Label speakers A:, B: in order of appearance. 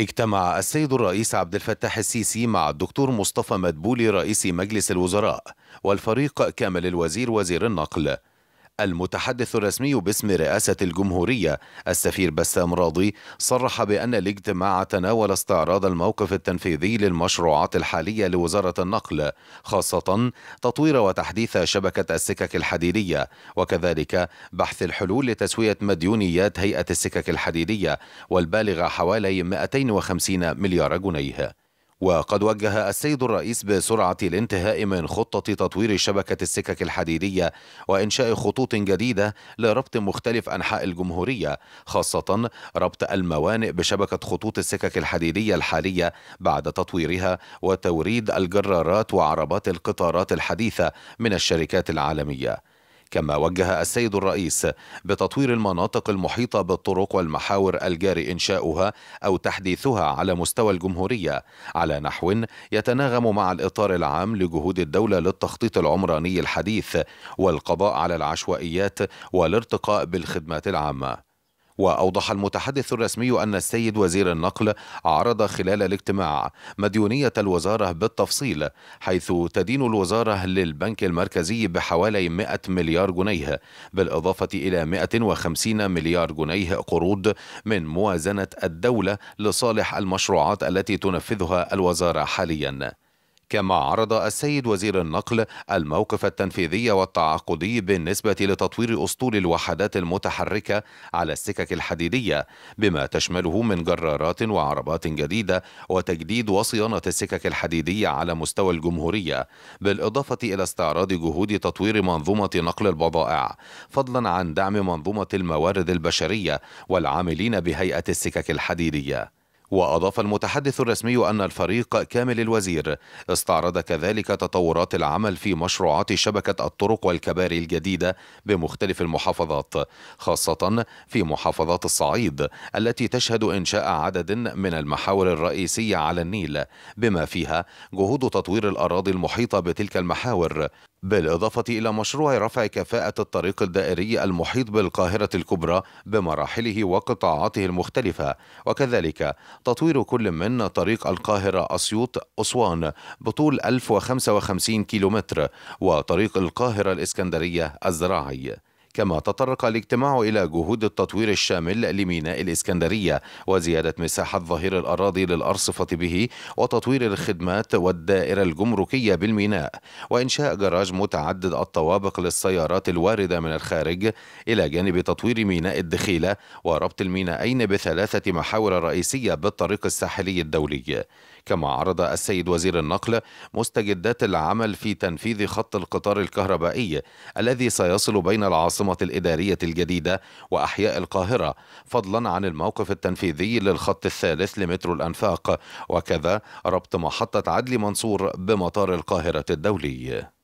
A: اجتمع السيد الرئيس عبد الفتاح السيسي مع الدكتور مصطفى مدبولي رئيس مجلس الوزراء والفريق كامل الوزير وزير النقل المتحدث الرسمي باسم رئاسة الجمهورية السفير بسام راضي صرح بأن الاجتماع تناول استعراض الموقف التنفيذي للمشروعات الحالية لوزارة النقل خاصة تطوير وتحديث شبكة السكك الحديدية وكذلك بحث الحلول لتسوية مديونيات هيئة السكك الحديدية والبالغة حوالي 250 مليار جنيه وقد وجه السيد الرئيس بسرعة الانتهاء من خطة تطوير شبكة السكك الحديدية وإنشاء خطوط جديدة لربط مختلف أنحاء الجمهورية خاصة ربط الموانئ بشبكة خطوط السكك الحديدية الحالية بعد تطويرها وتوريد الجرارات وعربات القطارات الحديثة من الشركات العالمية كما وجه السيد الرئيس بتطوير المناطق المحيطة بالطرق والمحاور الجاري إنشاؤها أو تحديثها على مستوى الجمهورية على نحو يتناغم مع الإطار العام لجهود الدولة للتخطيط العمراني الحديث والقضاء على العشوائيات والارتقاء بالخدمات العامة وأوضح المتحدث الرسمي أن السيد وزير النقل عرض خلال الاجتماع مديونية الوزارة بالتفصيل حيث تدين الوزارة للبنك المركزي بحوالي 100 مليار جنيه بالإضافة إلى 150 مليار جنيه قروض من موازنة الدولة لصالح المشروعات التي تنفذها الوزارة حالياً كما عرض السيد وزير النقل الموقف التنفيذي والتعاقدي بالنسبة لتطوير أسطول الوحدات المتحركة على السكك الحديدية بما تشمله من جرارات وعربات جديدة وتجديد وصيانة السكك الحديدية على مستوى الجمهورية بالإضافة إلى استعراض جهود تطوير منظومة نقل البضائع فضلا عن دعم منظومة الموارد البشرية والعاملين بهيئة السكك الحديدية وأضاف المتحدث الرسمي أن الفريق كامل الوزير استعرض كذلك تطورات العمل في مشروعات شبكة الطرق والكباري الجديدة بمختلف المحافظات خاصة في محافظات الصعيد التي تشهد إنشاء عدد من المحاور الرئيسية على النيل بما فيها جهود تطوير الأراضي المحيطة بتلك المحاور بالإضافة إلى مشروع رفع كفاءة الطريق الدائري المحيط بالقاهرة الكبرى بمراحله وقطاعاته المختلفة وكذلك تطوير كل من طريق القاهرة أسيوط أسوان بطول 1055 كيلومتر وطريق القاهرة الإسكندرية الزراعي كما تطرق الاجتماع إلى جهود التطوير الشامل لميناء الإسكندرية وزيادة مساحة ظهير الأراضي للأرصفة به وتطوير الخدمات والدائرة الجمركية بالميناء وإنشاء جراج متعدد الطوابق للسيارات الواردة من الخارج إلى جانب تطوير ميناء الدخيلة وربط المينائين بثلاثة محاور رئيسية بالطريق الساحلي الدولي كما عرض السيد وزير النقل مستجدات العمل في تنفيذ خط القطار الكهربائي الذي سيصل بين العاصمة الأنظمة الإدارية الجديدة وأحياء القاهرة فضلا عن الموقف التنفيذي للخط الثالث لمترو الأنفاق وكذا ربط محطة عدلي منصور بمطار القاهرة الدولي